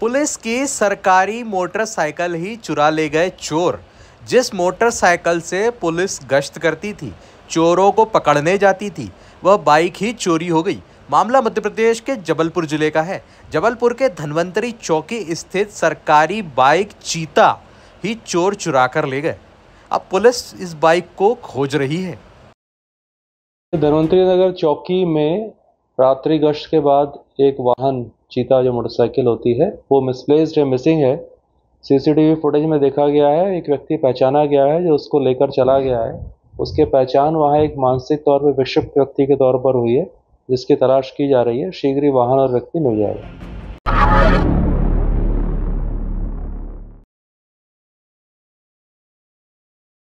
police की सरकारी motorcycle ही चुरा ले गए चोर जिस मोटरसाइकिल से पुलिस गश्त करती थी चोरों को पकड़ने जाती थी वह बाइक ही चोरी हो गई मामला मध्य प्रदेश के जबलपुर जिले का है जबलपुर के धनवंतरी चौकी स्थित सरकारी बाइक चीता ही चोर चुरा कर ले गए अब पुलिस इस बाइक को खोज रही है धनवंतरी नगर चौकी में रात्रि गश्त के बाद एक वाहन चीता जो मोटरसाइकिल होती है वो मिसप्लेस्ड है मिसिंग है सीसीटीवी फुटेज में देखा गया है एक व्यक्ति पहचाना गया है जो उसको लेकर चला गया है उसके पहचान वहाँ एक मानसिक तौर पर विक्षिप्त व्यक्ति के तौर पर हुई है जिसकी तलाश की जा रही है शीघ्र ही वाहन और व्यक्ति मिल जाएगा